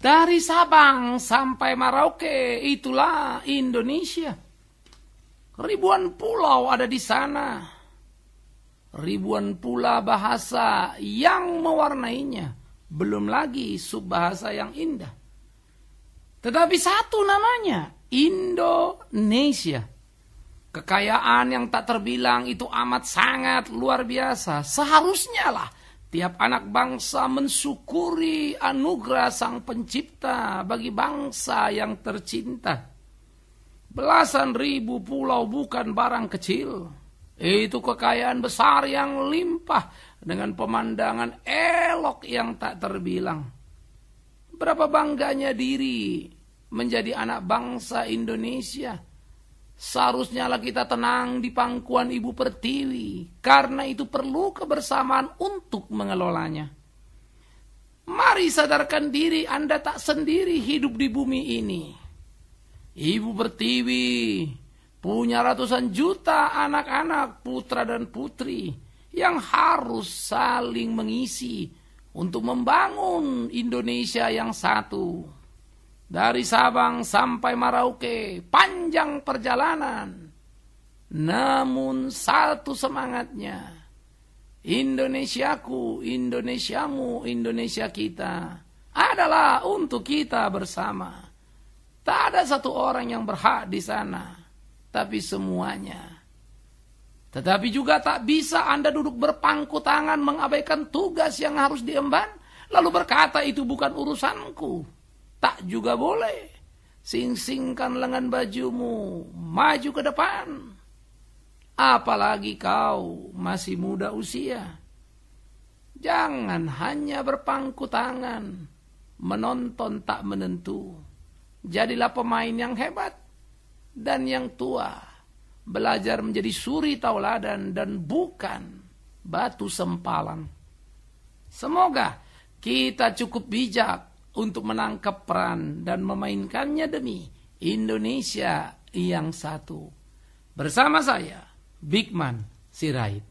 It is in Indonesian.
Dari Sabang sampai Merauke itulah Indonesia. Ribuan pulau ada di sana. Ribuan pula bahasa yang mewarnainya. Belum lagi subbahasa yang indah. Tetapi satu namanya Indonesia. Kekayaan yang tak terbilang itu amat sangat luar biasa. Seharusnya lah Tiap anak bangsa mensyukuri anugerah Sang Pencipta bagi bangsa yang tercinta. Belasan ribu pulau bukan barang kecil. Itu kekayaan besar yang limpah dengan pemandangan elok yang tak terbilang. Berapa bangganya diri menjadi anak bangsa Indonesia Seharusnya kita tenang di pangkuan Ibu Pertiwi, karena itu perlu kebersamaan untuk mengelolanya. Mari sadarkan diri Anda tak sendiri hidup di bumi ini. Ibu Pertiwi punya ratusan juta anak-anak putra dan putri yang harus saling mengisi untuk membangun Indonesia yang satu. Dari Sabang sampai Merauke, panjang perjalanan. Namun satu semangatnya, Indonesiaku, Indonesiamu, Indonesia kita adalah untuk kita bersama. Tak ada satu orang yang berhak di sana, tapi semuanya. Tetapi juga tak bisa Anda duduk berpangku tangan mengabaikan tugas yang harus diemban, lalu berkata itu bukan urusanku tak juga boleh. Singsingkan lengan bajumu, maju ke depan. Apalagi kau masih muda usia. Jangan hanya berpangku tangan, menonton tak menentu. Jadilah pemain yang hebat dan yang tua. Belajar menjadi suri tauladan dan bukan batu sempalan. Semoga kita cukup bijak untuk menangkap peran dan memainkannya demi Indonesia yang satu. Bersama saya, Bigman Sirait.